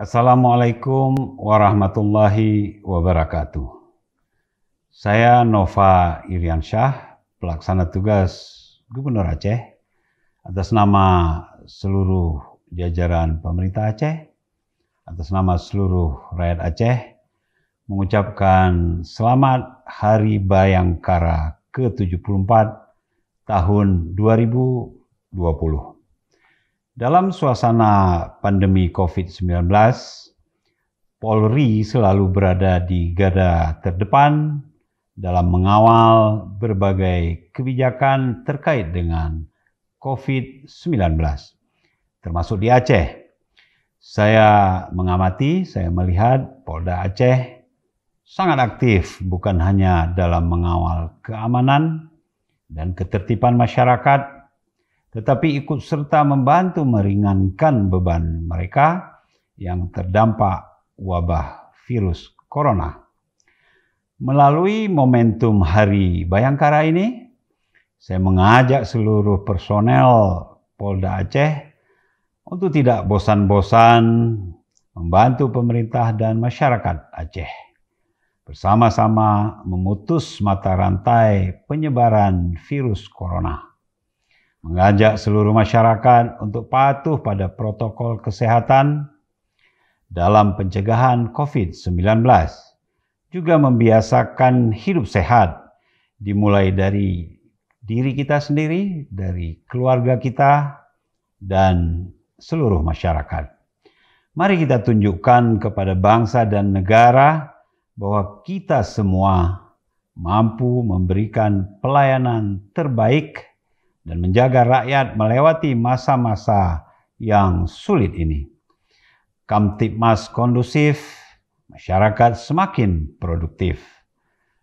Assalamualaikum warahmatullahi wabarakatuh. Saya Nova Iriansyah, pelaksana tugas Gubernur Aceh atas nama seluruh jajaran pemerintah Aceh, atas nama seluruh rakyat Aceh, mengucapkan selamat Hari Bayangkara ke-74 tahun 2020. Dalam suasana pandemi COVID-19, Polri selalu berada di garda terdepan dalam mengawal berbagai kebijakan terkait dengan COVID-19, termasuk di Aceh. Saya mengamati, saya melihat Polda Aceh sangat aktif, bukan hanya dalam mengawal keamanan dan ketertiban masyarakat, tetapi ikut serta membantu meringankan beban mereka yang terdampak wabah virus corona. Melalui momentum Hari Bayangkara ini, saya mengajak seluruh personel Polda Aceh untuk tidak bosan-bosan membantu pemerintah dan masyarakat Aceh bersama-sama memutus mata rantai penyebaran virus corona mengajak seluruh masyarakat untuk patuh pada protokol kesehatan dalam pencegahan COVID-19, juga membiasakan hidup sehat, dimulai dari diri kita sendiri, dari keluarga kita, dan seluruh masyarakat. Mari kita tunjukkan kepada bangsa dan negara bahwa kita semua mampu memberikan pelayanan terbaik dan menjaga rakyat melewati masa-masa yang sulit ini. Kamtipmas kondusif, masyarakat semakin produktif.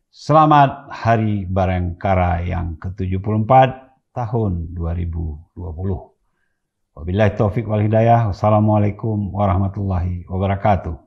Selamat Hari Barangkara yang ke-74 tahun 2020. Wabillahi taufik wal hidayah. Wassalamualaikum warahmatullahi wabarakatuh.